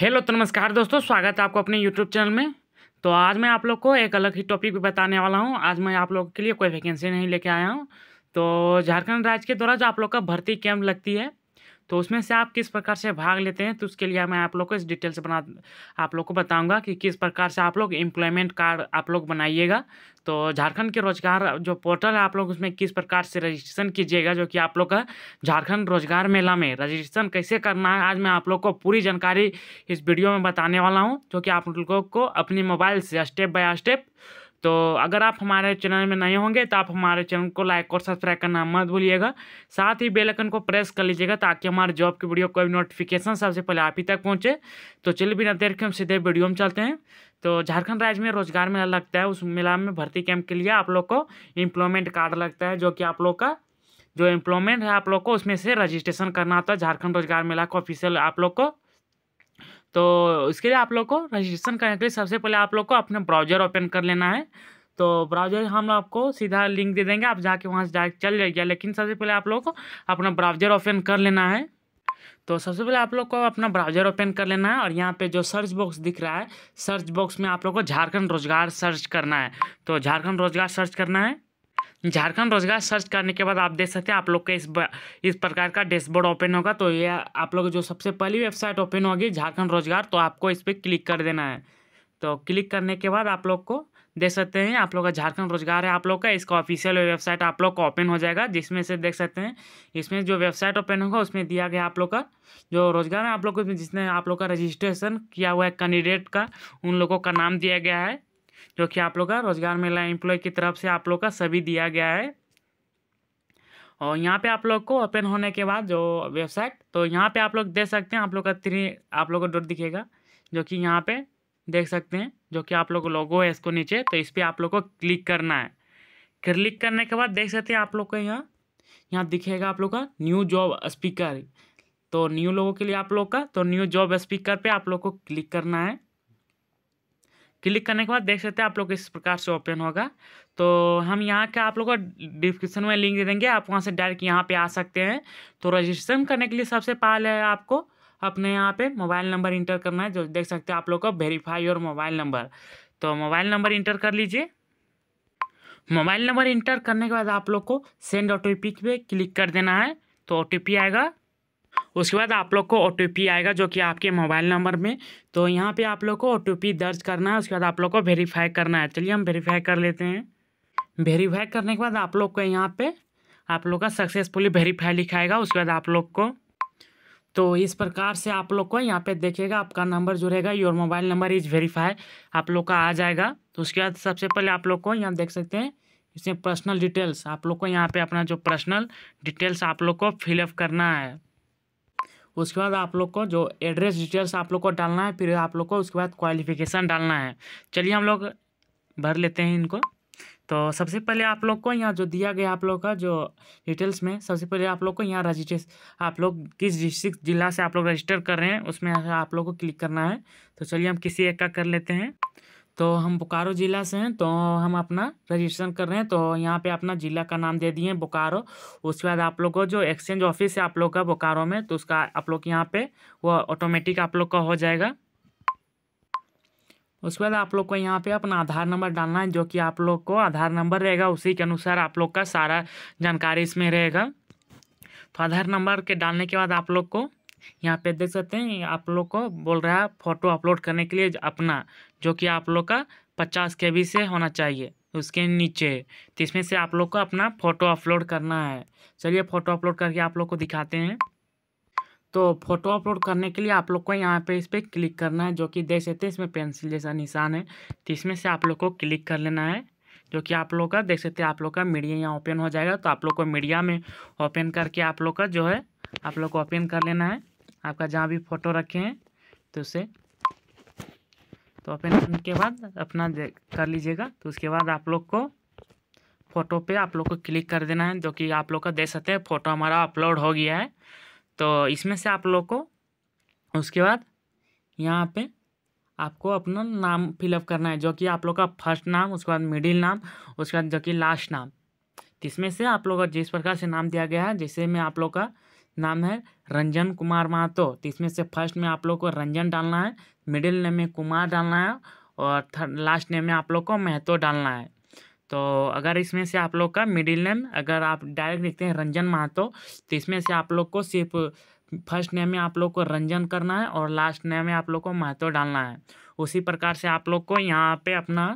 hello तो नमस्कार दोस्तों स्वागत है आपको अपने यूट्यूब चैनल में तो आज मैं आप लोग को एक अलग ही टॉपिक भी बताने वाला हूँ आज मैं आप लोगों के लिए कोई वैकेंसी नहीं लेके आया हूँ तो झारखंड राज्य के द्वारा जो आप लोग का भर्ती कैंप लगती है तो उसमें से आप किस प्रकार से भाग लेते हैं तो उसके लिए मैं आप लोग को इस डिटेल से बना आप लोग को बताऊंगा कि किस प्रकार से आप लोग एम्प्लॉयमेंट कार्ड आप लोग बनाइएगा तो झारखंड के रोजगार जो पोर्टल है आप लोग उसमें किस प्रकार से रजिस्ट्रेशन कीजिएगा जो कि आप लोग का झारखंड रोजगार मेला में रजिस्ट्रेशन कैसे करना है आज मैं आप लोग को पूरी जानकारी इस वीडियो में बताने वाला हूँ जो कि आप लोगों को अपने मोबाइल से स्टेप बाय स्टेप तो अगर आप हमारे चैनल में नए होंगे तो आप हमारे चैनल को लाइक और सब्सक्राइब करना मत भूलिएगा साथ ही बेल आइकन को प्रेस कर लीजिएगा ताकि हमारे जॉब की वीडियो कोई नोटिफिकेशन सबसे पहले आप ही तक पहुंचे तो चलिए बिना देर के हम सीधे वीडियो में चलते हैं तो झारखंड राज्य में रोजगार मेला लगता है उस मेला में भर्ती कैंप के लिए आप लोग को एम्प्लॉयमेंट कार्ड लगता है जो कि आप लोग का जो एम्प्लॉयमेंट है आप लोग को उसमें से रजिस्ट्रेशन करना होता है झारखंड रोजगार मेला का ऑफिशियल आप लोग को तो इसके लिए आप लोग को रजिस्ट्रेशन करने के लिए सबसे पहले आप लोग को अपना ब्राउजर ओपन कर लेना है तो ब्राउजर हम आपको सीधा लिंक दे देंगे आप जाके वहाँ से डायरेक्ट चल जाइएगा लेकिन सबसे पहले आप लोग को अपना ब्राउजर ओपन कर लेना है तो सबसे पहले आप लोग को अपना ब्राउजर ओपन कर लेना है और यहाँ पे जो सर्च बॉक्स दिख रहा है सर्च बॉक्स में आप लोग को झारखंड रोजगार सर्च करना है तो झारखंड रोजगार सर्च करना है झारखंड रोजगार सर्च करने के बाद आप देख सकते हैं आप लोग का इस इस प्रकार का डैशबोर्ड ओपन होगा तो ये आप लोग जो सबसे पहली वेबसाइट ओपन होगी झारखंड रोजगार तो आपको इस पर क्लिक कर देना है तो क्लिक करने के बाद आप लोग को देख सकते हैं आप लोग का झारखंड रोजगार है आप लोग का इसका ऑफिशियल वेबसाइट आप लोग का ओपन हो जाएगा जिसमें से देख सकते हैं इसमें जो वेबसाइट ओपन होगा उसमें दिया गया आप लोग का जो रोजगार है आप लोग को जिसने आप लोग का रजिस्ट्रेशन किया हुआ है कैंडिडेट का उन लोगों का नाम दिया गया है जो कि आप लोग का रोजगार मेला एम्प्लॉय की तरफ से आप लोग का सभी दिया गया है और यहाँ पे आप लोग को ओपन होने के बाद जो वेबसाइट तो यहाँ पे आप लोग देख सकते हैं आप लोग का थ्री आप लोग का डोर दिखेगा जो कि यहाँ पे देख सकते हैं जो कि आप लोग लोगो है इसको नीचे तो इस पर आप लोग को क्लिक करना है क्लिक करने के बाद देख सकते हैं आप लोग का यहाँ यहाँ दिखेगा आप लोग का न्यू जॉब स्पीकर तो न्यू लोगों के लिए आप लोग का तो न्यू जॉब स्पीकर पे आप लोग को क्लिक करना है क्लिक करने के बाद देख सकते हैं आप लोग इस प्रकार से ओपन होगा तो हम यहाँ का आप लोग को डिस्क्रिप्शन में लिंक दे देंगे आप वहाँ से डायरेक्ट यहाँ पे आ सकते हैं तो रजिस्ट्रेशन करने के लिए सबसे पहले आपको अपने यहाँ पे मोबाइल नंबर इंटर करना है जो देख सकते हैं आप लोग को वेरीफाई योर मोबाइल नंबर तो मोबाइल नंबर इंटर कर लीजिए मोबाइल नंबर इंटर करने के बाद आप लोग को सेंड ओ पे क्लिक कर देना है तो ओ आएगा उसके बाद आप लोग को ओ आएगा जो कि आपके मोबाइल नंबर में तो यहाँ पे आप लोग को ओ दर्ज करना है उसके बाद आप लोग को वेरीफाई करना है चलिए हम वेरीफाई कर लेते हैं वेरीफाई करने के बाद आप लोग को यहाँ पे आप लोग का सक्सेसफुली वेरीफाई लिखाएगा उसके बाद आप लोग को तो इस प्रकार से आप लोग को यहाँ पे देखेगा आपका नंबर जो रहेगा your mobile number is verify आप लोग का आ जाएगा तो उसके बाद सबसे पहले आप लोग को यहाँ देख सकते हैं इसमें पर्सनल डिटेल्स आप लोग को यहाँ पे अपना जो पर्सनल डिटेल्स आप लोग को फिलअप करना है उसके बाद आप लोग को जो एड्रेस डिटेल्स आप लोग को डालना है फिर आप लोग को उसके बाद क्वालिफिकेशन डालना है चलिए हम लोग भर लेते हैं इनको तो सबसे पहले आप लोग को यहाँ जो दिया गया आप लोग का जो डिटेल्स में सबसे पहले आप लोग को यहाँ रजिस्ट्रेस आप लोग किस डिस्ट्रिक्ट ज़िला से आप लोग रजिस्टर कर रहे हैं उसमें आप लोग को क्लिक करना है तो चलिए हम किसी एक का कर लेते हैं तो हम बोकारो ज़िला से हैं तो हम अपना रजिस्ट्रेशन कर रहे हैं तो यहाँ पे अपना ज़िला का नाम दे दिए बोकारो उसके बाद आप लोग को जो एक्सचेंज ऑफिस है आप लोग का बोकारो में तो उसका आप लोग यहाँ पे वो ऑटोमेटिक आप लोग का हो जाएगा उसके बाद आप लोग को यहाँ पे अपना आधार नंबर डालना है जो कि आप लोग को आधार नंबर रहेगा उसी के अनुसार आप लोग का सारा जानकारी इसमें रहेगा तो आधार नंबर के डालने के बाद आप लोग को यहाँ पे देख सकते हैं आप लोग को बोल रहा है फोटो अपलोड करने के लिए अपना जो कि आप लोग का पचास के से होना चाहिए उसके नीचे तो इसमें से आप लोग को अपना फ़ोटो अपलोड करना है चलिए फ़ोटो अपलोड करके आप लोग को दिखाते हैं तो फोटो अपलोड करने के लिए आप लोग को यहाँ पे इस पर क्लिक करना है जो कि देख सकते हैं इसमें पेंसिल जैसा निशान है तो इसमें से आप लोग को क्लिक कर लेना है जो कि आप लोग का देख सकते हैं आप लोग का मीडिया यहाँ ओपन हो जाएगा तो आप लोग को मीडिया में ओपन करके आप लोग का जो है आप लोग को ओपन कर लेना है आपका जहाँ भी फ़ोटो रखे हैं तो उसे तो ओपन के बाद अपना कर लीजिएगा तो उसके बाद आप लोग को फ़ोटो पे आप लोग को क्लिक कर देना है जो कि आप लोग का दे सकते हैं फ़ोटो हमारा अपलोड हो गया है तो इसमें से आप लोग को उसके बाद यहाँ पे आपको अपना नाम फिलअप करना है जो कि आप लोग का फर्स्ट नाम उसके बाद मिडिल नाम उसके बाद जो कि लास्ट नाम तो इसमें से आप लोग का जिस प्रकार से नाम दिया गया है जैसे में आप लोग का नाम है रंजन कुमार महतो तो इसमें से फर्स्ट में आप लोग को रंजन डालना है मिडिल नेम में कुमार डालना है और थर्ड लास्ट नेम में आप लोग को महतो डालना है तो अगर इसमें से आप लोग का मिडिल नेम अगर आप डायरेक्ट लिखते हैं रंजन महतो तो इसमें से आप लोग को सिर्फ फर्स्ट नेम में आप लोग को रंजन करना है और लास्ट नेम में आप लोग को महतो डालना है उसी प्रकार से आप लोग को यहाँ पे अपना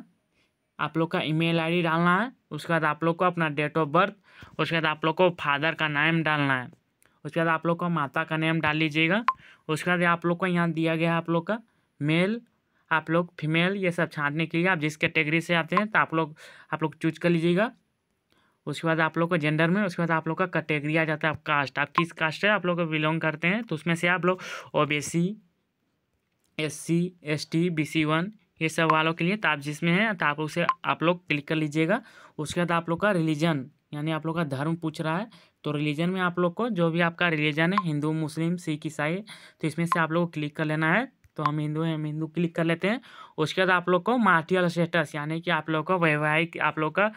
आप लोग का ईमेल आईडी डालना है उसके बाद आप लोग को अपना डेट ऑफ बर्थ उसके बाद आप लोग को फादर का नाम डालना है उसके बाद आप लोग का माता का नेम डाल लीजिएगा उसके बाद आप लोग का यहाँ दिया गया आप लोग का मेल आप लोग फीमेल ये सब छाँटने के लिए आप जिस कैटेगरी से आते हैं तो आप लोग आप लोग चूज कर लीजिएगा उसके बाद आप लोग को जेंडर में उसके बाद आप लोग का कैटेगरी आ जाता है आप कास्ट आप किस कास्ट से आप लोग बिलोंग करते हैं तो उसमें से आप लोग O B C S C S T B C one ये सब वालों के लिए तो आप जिसमें हैं तो आप उसे आप लोग क्लिक कर लीजिएगा उसके बाद आप लोग का रिलीजन यानी आप लोग का धर्म पूछ रहा है तो रिलीजन में आप लोग को जो भी आपका रिलीजन है हिंदू मुस्लिम सिख ईसाई तो इसमें से आप लोग को क्लिक कर लेना है तो हम हिंदू हैं हम हिंदू क्लिक कर लेते हैं उसके बाद आप लोग को मार्टियल स्टेटस यानी कि आप लोग का वैवाहिक आप लोग का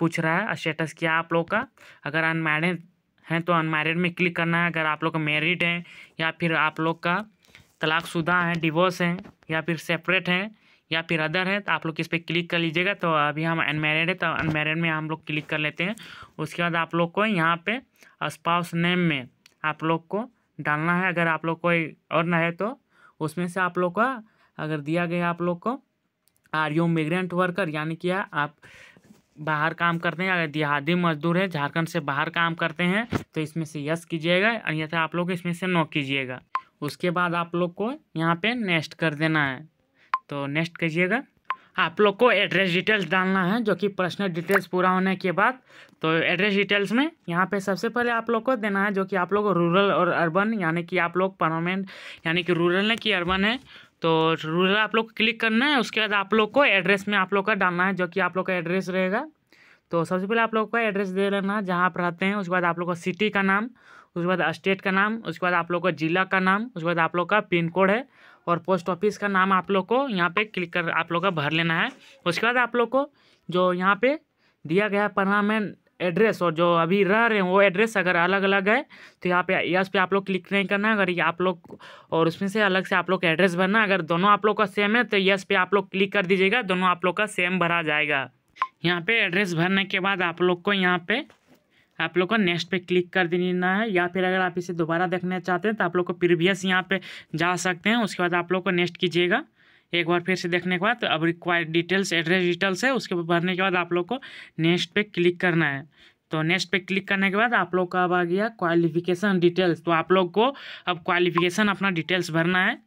पूछ रहा है स्टेटस क्या आप लोग का अगर अनमैरिड हैं तो अनमैरिड में क्लिक करना है अगर आप लोग मैरिड हैं या फिर आप लोग का तलाकशुदा हैं डिवोर्स हैं या फिर सेपरेट हैं या फिर अदर है तो आप लोग इस पर क्लिक कर लीजिएगा तो अभी हम अनमेरिड है तो अनमेरिड में हम लोग क्लिक कर लेते हैं उसके बाद आप लोग को यहाँ पे स्पाउस नेम में आप लोग को डालना है अगर आप लोग कोई और ना है तो उसमें से आप लोग का अगर दिया गया आप लोग को आर यू मिग्रेंट वर्कर यानी कि आप बाहर काम करते हैं अगर देहादी मजदूर है झारखंड से बाहर काम करते हैं तो इसमें से यस कीजिएगा अन्यथा आप लोग इसमें से नो कीजिएगा उसके बाद आप लोग को यहाँ पे नेक्स्ट कर देना है तो नेक्स्ट कीजिएगा आप लोग को एड्रेस डिटेल्स डालना है जो कि पर्सनल डिटेल्स पूरा होने के बाद तो एड्रेस डिटेल्स में यहाँ पे सबसे पहले आप लोग को देना है जो कि आप लोग रूरल और अर्बन यानी कि आप लोग परमानेंट यानी कि रूरल है कि अर्बन है तो रूरल आप लोग क्लिक करना है उसके बाद आप लोग को एड्रेस में आप लोग का डालना है जो कि आप लोग का एड्रेस रहेगा तो सबसे पहले आप लोग का एड्रेस दे लेना जहाँ आप रहते हैं उसके बाद आप लोग का सिटी का नाम उसके बाद स्टेट का नाम उसके बाद आप लोग का जिला का नाम उसके बाद आप लोग का पिन कोड है और पोस्ट ऑफिस का नाम आप लोग को यहाँ पे क्लिक कर आप लोग का भर लेना है उसके बाद आप लोग को जो यहाँ पे दिया गया परमानेंट एड्रेस और जो अभी रह रहे हैं वो एड्रेस अगर अलग अलग है तो यहाँ पे यस पे आप लोग क्लिक नहीं करना अगर ये आप लोग और उसमें से अलग से आप लोग एड्रेस भरना अगर दोनों आप लोग का सेम है तो यस पे आप लोग क्लिक कर दीजिएगा दोनों आप लोग का सेम भरा जाएगा यहाँ पे एड्रेस भरने के बाद आप लोग को यहाँ पे आप लोग को नेक्स्ट पे क्लिक कर देना है या फिर अगर आप इसे दोबारा देखना चाहते हैं तो आप लोग को प्रीवियस यहाँ पे जा सकते हैं उसके बाद आप लोग को नेक्स्ट कीजिएगा एक बार फिर से देखने के बाद तो अब रिक्वायर्ड डिटेल्स एड्रेस डिटेल्स है उसके भरने के बाद आप लोग को नेक्स्ट पे क्लिक करना है तो नेक्स्ट पे क्लिक करने के बाद आप लोग का अब आ गया क्वालिफिकेशन डिटेल्स तो आप लोग को अब क्वालिफिकेशन अपना डिटेल्स भरना है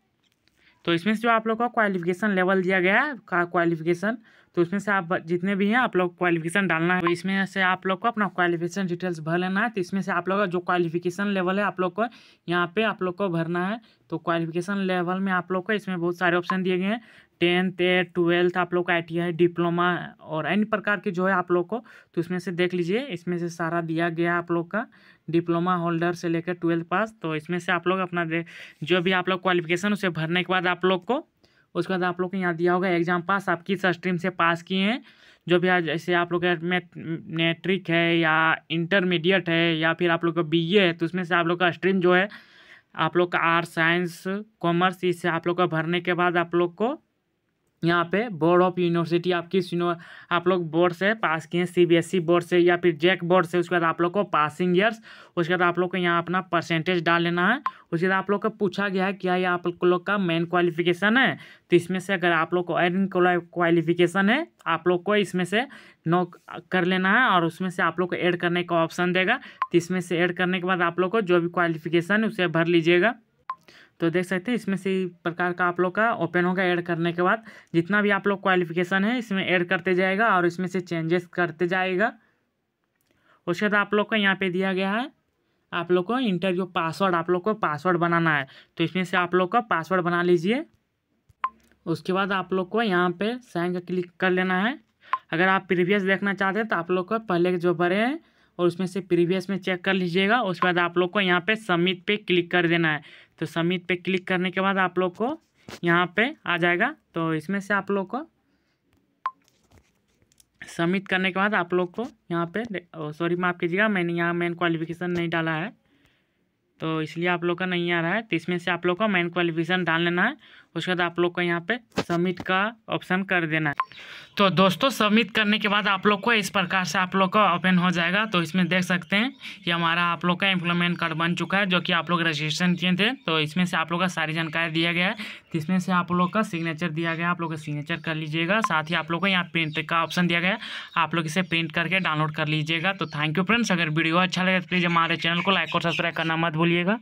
तो इसमें जो आप लोग का क्वालिफिकेशन लेवल दिया गया है क्वालिफिकेशन तो उसमें से आप जितने भी हैं आप लोग क्वालिफिकेशन डालना है तो इसमें से आप लोग को अपना क्वालिफिकेशन डिटेल्स भर लेना है तो इसमें से आप लोग का जो क्वालिफिकेशन लेवल है आप लोग को यहाँ पे आप लोग को भरना है तो क्वालिफिकेशन लेवल में आप लोग को इसमें बहुत सारे ऑप्शन दिए गए हैं टेंथ एट ट्वेल्थ आप लोग का आई डिप्लोमा और अन्य प्रकार के जो है आप लोग को तो उसमें से देख लीजिए इसमें से सारा दिया गया आप लोग का डिप्लोमा होल्डर से लेकर ट्वेल्थ पास तो इसमें से आप लोग अपना जो भी आप लोग क्वालिफिकेशन उसे भरने के बाद आप लोग को उसके बाद आप लोग को यहाँ दिया होगा एग्जाम पास आप किस स्ट्रीम से पास किए हैं जो भी आज जैसे आप लोग मैट्रिक है या इंटरमीडिएट है या फिर आप लोग का बी है तो उसमें से आप लोग का स्ट्रीम जो है आप लोग का आर्ट साइंस कॉमर्स इससे आप लोग का भरने के बाद आप लोग को यहाँ पे बोर्ड ऑफ यूनिवर्सिटी आप किस आप लोग बोर्ड से पास किए हैं सीबीएसई बोर्ड से या फिर जैक बोर्ड से उसके बाद आप लोग को पासिंग ईयर्स उसके बाद आप लोग को यहाँ अपना परसेंटेज डाल लेना है उसके बाद आप लोग का पूछा गया है क्या ये आप लोग का मेन क्वालिफिकेशन है तो इसमें से अगर आप लोग को एन क्वालिफिकेशन है आप लोग को इसमें से नो कर लेना है और उसमें से आप लोग को ऐड करने का ऑप्शन देगा तो इसमें से ऐड करने के बाद आप लोग को जो भी क्वालिफिकेशन है उसे भर लीजिएगा तो देख सकते हैं इसमें से प्रकार का आप लोग का ओपन होगा ऐड करने के बाद जितना भी आप लोग क्वालिफिकेशन है इसमें ऐड करते जाएगा और इसमें से चेंजेस करते जाएगा उसके बाद आप लोग को यहाँ पे दिया गया है आप लोग को इंटरव्यू पासवर्ड आप लोग को पासवर्ड बनाना है तो इसमें से आप लोग का पासवर्ड बना लीजिए उसके बाद आप लोग को यहाँ पर साइन का क्लिक कर लेना है अगर आप प्रीवियस देखना चाहते हैं तो आप लोग को पहले जो भरे हैं और उसमें से प्रीवियस में चेक कर लीजिएगा उसके बाद आप लोग को यहाँ पे सबमिट पे क्लिक कर देना है तो समिट पे क्लिक करने के बाद आप लोग को यहाँ पे आ जाएगा तो इसमें से आप लोग को सबमिट करने के बाद आप लोग को यहाँ पे सॉरी माफ़ कीजिएगा मैंने यहाँ मेन क्वालिफिकेशन नहीं डाला है तो इसलिए आप लोग का नहीं आ रहा है तो इसमें से आप लोग का मेन क्वालिफिकेशन डाल लेना है उसके बाद आप लोग को यहाँ पे सबमिट का ऑप्शन कर देना है तो दोस्तों सबमिट करने के बाद आप लोग को इस प्रकार से आप लोग का ओपन हो जाएगा तो इसमें देख सकते हैं कि हमारा आप लोग का एम्प्लॉयमेंट कार्ड बन चुका है जो कि आप लोग रजिस्ट्रेशन किए थे तो इसमें से आप लोग का सारी जानकारी दिया गया है इसमें से आप लोग का सिग्नेचर दिया गया आप लोग का सिग्नेचर कर लीजिएगा साथ ही आप लोग को यहाँ प्रिंट का ऑप्शन दिया गया आप लोग इसे प्रिंट करके डाउनलोड कर लीजिएगा तो थैंक यू फ्रेंड्स अगर वीडियो अच्छा लगे तो प्लीज़ हमारे चैनल को लाइक और सब्सक्राइब करना मत भूलिएगा